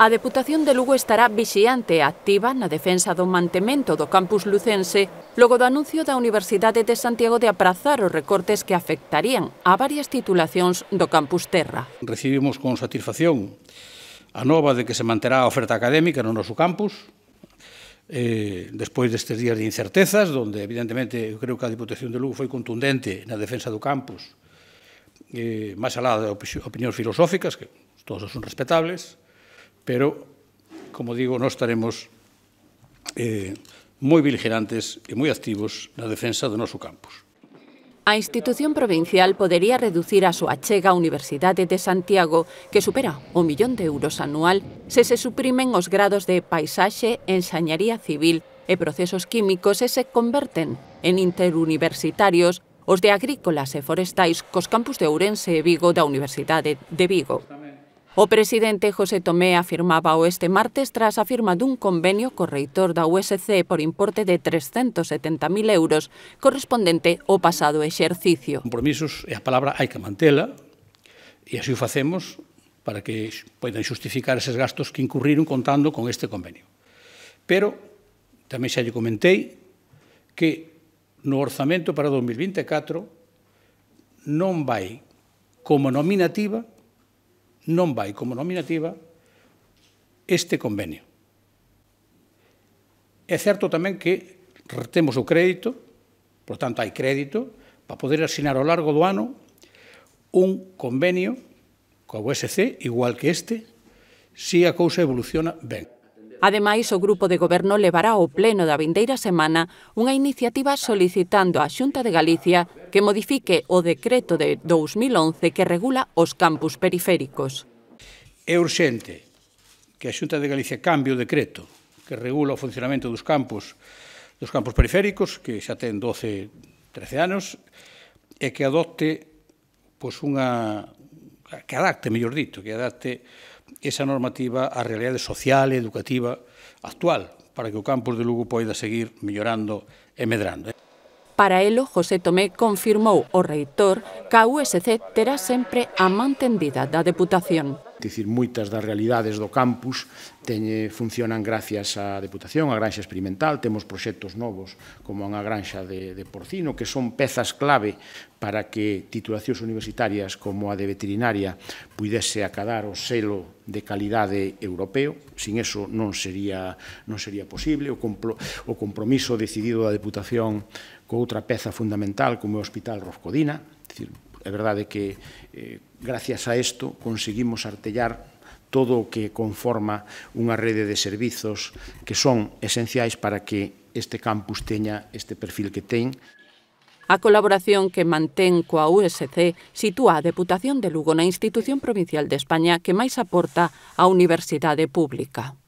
A Deputación de Lugo estará vixiante e activa na defensa do mantemento do campus lucense logo do anuncio da Universidade de Santiago de aprazar os recortes que afectarían a varias titulacións do campus Terra. Recibimos con satisfacción a nova de que se manterá a oferta académica no noso campus, eh, despois destes días de incertezas, onde evidentemente eu creo que a Deputación de Lugo foi contundente na defensa do campus, eh, máis alá de opinións filosóficas, que todas son respetables, pero, como digo, nós estaremos eh, moi vigilantes e moi activos na defensa do noso campus. A institución provincial podería reducir a súa chega á Universidade de Santiago, que supera o millón de euros anual, se se suprimen os grados de paisaxe, enxañaría civil e procesos químicos e se converten en interuniversitarios os de agrícolas e forestais cos campus de Ourense e Vigo da Universidade de Vigo. O presidente José Tomé afirmaba o este martes tras a firma dun convenio co reitor da USC por importe de 370.000 euros correspondente ao pasado exercicio. Compromisos e a palabra hai que mantela e así o facemos para que poidan xustificar eses gastos que incurriron contando con este convenio. Pero tamén xa lle comentei que no orzamento para 2024 non vai como nominativa non vai como nominativa este convenio. É certo tamén que retemos o crédito, por tanto hai crédito, para poder asinar ao largo do ano un convenio coa USC, igual que este, se a cousa evoluciona ben. Ademais, o Grupo de Goberno levará ao Pleno da vindeira semana unha iniciativa solicitando á Xunta de Galicia que modifique o decreto de 2011 que regula os campus periféricos. É urxente que a Xunta de Galicia cambie o decreto que regula o funcionamento dos campus dos campus periféricos, que xa ten 12, 13 anos, e que adopte pois, unha, que adapte, mellor dito, que adapte esa normativa á realidade social e educativa actual para que o campus de Lugo poida seguir mellorando e medrando. Para elo, José Tomé confirmou o reitor que a USC terá sempre a mantendida da deputación. Dicir, moitas das realidades do campus teñe, funcionan gracias á Deputación, a Granxa Experimental, temos proxectos novos como unha granxa de, de porcino, que son pezas clave para que titulacións universitarias como a de veterinaria puidese acadar o selo de calidade europeo, sin eso non sería, non sería posible, o, complo, o compromiso decidido da Deputación co outra peza fundamental como o Hospital Roscodina, dicir, é verdade que eh, gracias a isto conseguimos artellar todo o que conforma unha rede de servizos que son esenciais para que este campus teña este perfil que ten. A colaboración que mantén coa USC sitúa a Deputación de Lugo na institución provincial de España que máis aporta á universidade pública.